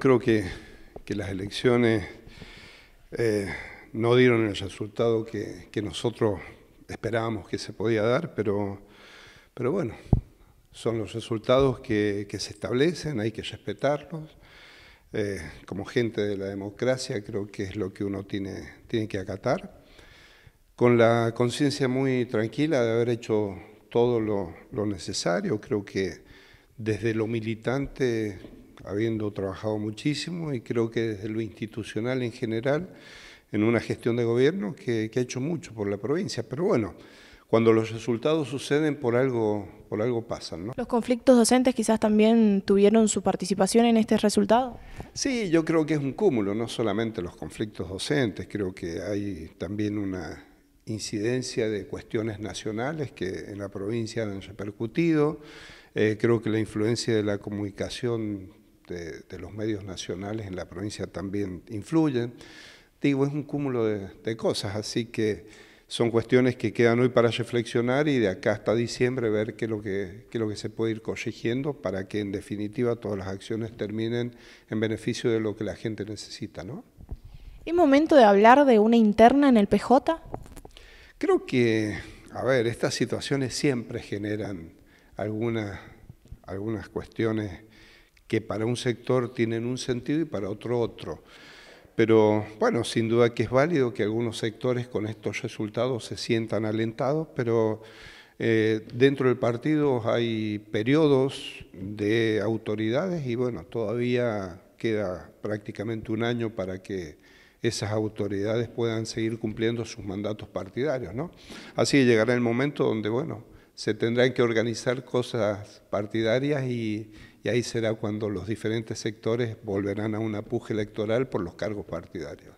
Creo que, las elecciones eh, no dieron el resultado que, nosotros esperábamos que se podía dar, pero, pero bueno, son los resultados que, se establecen, hay que respetarlos. Eh, como gente de la democracia creo que es lo que uno tiene, tiene que acatar, con la conciencia muy tranquila de haber hecho todo lo, lo necesario, creo que desde lo militante habiendo trabajado muchísimo y creo que desde lo institucional en general, en una gestión de gobierno que, ha hecho mucho por la provincia. Pero bueno, cuando los resultados suceden por algo, por algo pasan. ¿Los conflictos docentes quizás también tuvieron su participación en este resultado? Sí, yo creo que es un cúmulo, no solamente los conflictos docentes, creo que hay también una incidencia de cuestiones nacionales que en la provincia han repercutido, eh, creo que la influencia de la comunicación de, los medios nacionales en la provincia también influyen. Digo, es un cúmulo de, cosas, así que son cuestiones que quedan hoy para reflexionar y de acá hasta diciembre ver qué es lo que, lo que se puede ir corrigiendo para que en definitiva todas las acciones terminen en beneficio de lo que la gente necesita, ¿no? ¿Es momento de hablar de una interna en el PJ? Creo que, a ver, estas situaciones siempre generan algunas, algunas cuestiones que para un sector tienen un sentido y para otro otro. Pero bueno, sin duda que es válido que algunos sectores con estos resultados se sientan alentados, pero eh, dentro del partido hay periodos de autoridades y bueno, todavía queda prácticamente un año para que esas autoridades puedan seguir cumpliendo sus mandatos partidarios, ¿no? Así llegará el momento donde, bueno, se tendrán que organizar cosas partidarias y, ahí será cuando los diferentes sectores volverán a una puja electoral por los cargos partidarios.